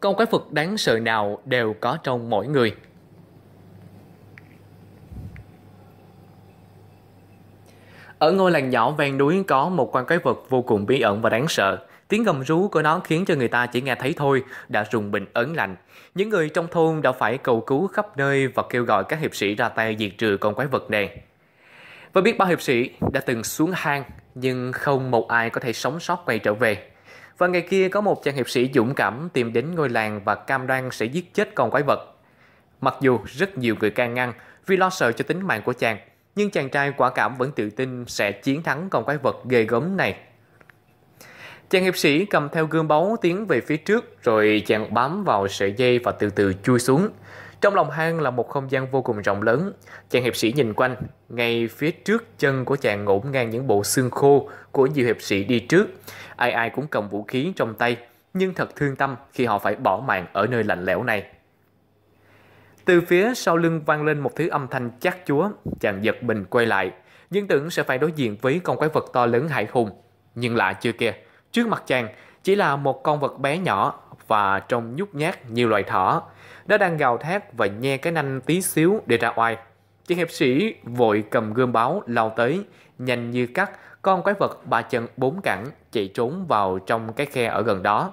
con quái vật đáng sợ nào đều có trong mỗi người. Ở ngôi làng nhỏ ven núi có một con quái vật vô cùng bí ẩn và đáng sợ. Tiếng gầm rú của nó khiến cho người ta chỉ nghe thấy thôi đã rùng bình ấn lạnh. Những người trong thôn đã phải cầu cứu khắp nơi và kêu gọi các hiệp sĩ ra tay diệt trừ con quái vật này. Và biết bao hiệp sĩ đã từng xuống hang nhưng không một ai có thể sống sót quay trở về. Và ngày kia có một chàng hiệp sĩ dũng cảm tìm đến ngôi làng và cam đoan sẽ giết chết con quái vật. Mặc dù rất nhiều người can ngăn vì lo sợ cho tính mạng của chàng, nhưng chàng trai quả cảm vẫn tự tin sẽ chiến thắng con quái vật ghê gớm này. Chàng hiệp sĩ cầm theo gương báu tiến về phía trước rồi chàng bám vào sợi dây và từ từ chui xuống. Trong lòng hang là một không gian vô cùng rộng lớn. Chàng hiệp sĩ nhìn quanh, ngay phía trước chân của chàng ngổn ngang những bộ xương khô của nhiều hiệp sĩ đi trước. Ai ai cũng cầm vũ khí trong tay, nhưng thật thương tâm khi họ phải bỏ mạng ở nơi lạnh lẽo này. Từ phía sau lưng vang lên một thứ âm thanh chắc chúa, chàng giật mình quay lại, nhưng tưởng sẽ phải đối diện với con quái vật to lớn hải hùng. Nhưng lạ chưa kìa, trước mặt chàng chỉ là một con vật bé nhỏ và trông nhút nhát như loài thỏ. Nó đang gào thét và nhe cái nanh tí xíu để ra oai. Chị hiệp sĩ vội cầm gươm báo lao tới, nhanh như cắt, con quái vật ba chân bốn cẳng chạy trốn vào trong cái khe ở gần đó.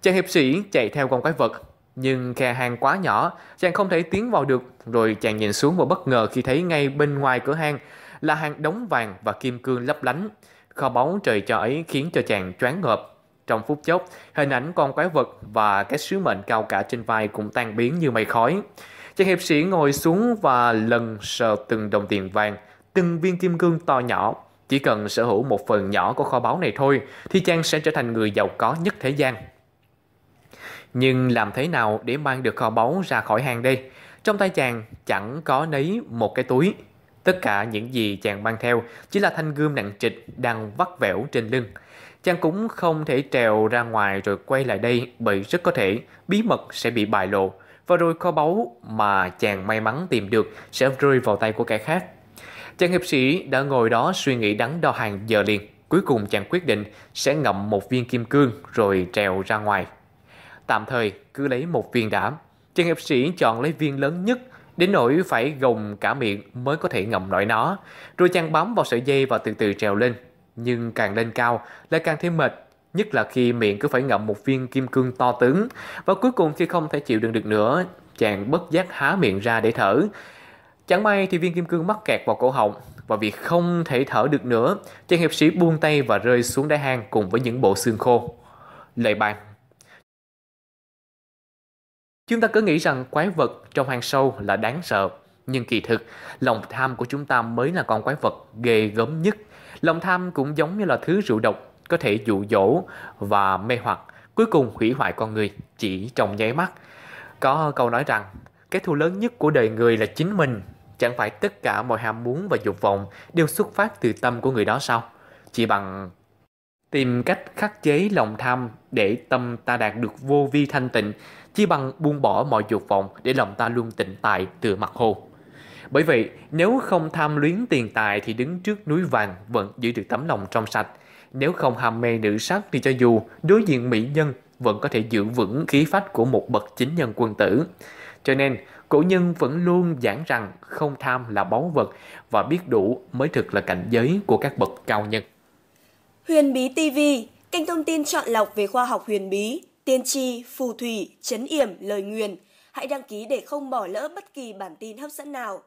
Chàng hiệp sĩ chạy theo con quái vật, nhưng khe hang quá nhỏ, chàng không thể tiến vào được, rồi chàng nhìn xuống và bất ngờ khi thấy ngay bên ngoài cửa hang là hàng đống vàng và kim cương lấp lánh. Kho báu trời cho ấy khiến cho chàng choáng ngợp. Trong phút chốc, hình ảnh con quái vật và cái sứ mệnh cao cả trên vai cũng tan biến như mây khói. Chàng hiệp sĩ ngồi xuống và lần sờ từng đồng tiền vàng, từng viên kim cương to nhỏ. Chỉ cần sở hữu một phần nhỏ của kho báu này thôi thì chàng sẽ trở thành người giàu có nhất thế gian. Nhưng làm thế nào để mang được kho báu ra khỏi hang đây? Trong tay chàng chẳng có nấy một cái túi. Tất cả những gì chàng mang theo chỉ là thanh gươm nặng trịch đang vắt vẻo trên lưng chàng cũng không thể trèo ra ngoài rồi quay lại đây bởi rất có thể bí mật sẽ bị bại lộ và rồi kho báu mà chàng may mắn tìm được sẽ rơi vào tay của kẻ khác. Chàng hiệp sĩ đã ngồi đó suy nghĩ đắn đo hàng giờ liền. Cuối cùng chàng quyết định sẽ ngậm một viên kim cương rồi trèo ra ngoài. Tạm thời cứ lấy một viên đã. Chàng hiệp sĩ chọn lấy viên lớn nhất đến nỗi phải gồng cả miệng mới có thể ngậm nổi nó. Rồi chàng bám vào sợi dây và từ từ trèo lên. Nhưng càng lên cao, lại càng thêm mệt, nhất là khi miệng cứ phải ngậm một viên kim cương to tướng. Và cuối cùng khi không thể chịu đựng được nữa, chàng bất giác há miệng ra để thở. Chẳng may thì viên kim cương mắc kẹt vào cổ họng và vì không thể thở được nữa, chàng hiệp sĩ buông tay và rơi xuống đáy hang cùng với những bộ xương khô. Lời bàn Chúng ta cứ nghĩ rằng quái vật trong hang sâu là đáng sợ, nhưng kỳ thực, lòng tham của chúng ta mới là con quái vật ghê gớm nhất – Lòng tham cũng giống như là thứ rượu độc, có thể dụ dỗ và mê hoặc, cuối cùng hủy hoại con người chỉ trong nháy mắt. Có câu nói rằng, cái thù lớn nhất của đời người là chính mình, chẳng phải tất cả mọi ham muốn và dục vọng đều xuất phát từ tâm của người đó sao? Chỉ bằng tìm cách khắc chế lòng tham để tâm ta đạt được vô vi thanh tịnh, chỉ bằng buông bỏ mọi dục vọng để lòng ta luôn tịnh tại từ mặt hồ. Bởi vậy, nếu không tham luyến tiền tài thì đứng trước núi vàng vẫn giữ được tấm lòng trong sạch. Nếu không ham mê nữ sắc thì cho dù đối diện mỹ nhân vẫn có thể giữ vững khí phách của một bậc chính nhân quân tử. Cho nên, cổ nhân vẫn luôn giảng rằng không tham là báu vật và biết đủ mới thực là cảnh giới của các bậc cao nhân. Huyền Bí TV, kênh thông tin chọn lọc về khoa học huyền bí, tiên tri, phù thủy, chấn yểm, lời nguyền. Hãy đăng ký để không bỏ lỡ bất kỳ bản tin hấp dẫn nào.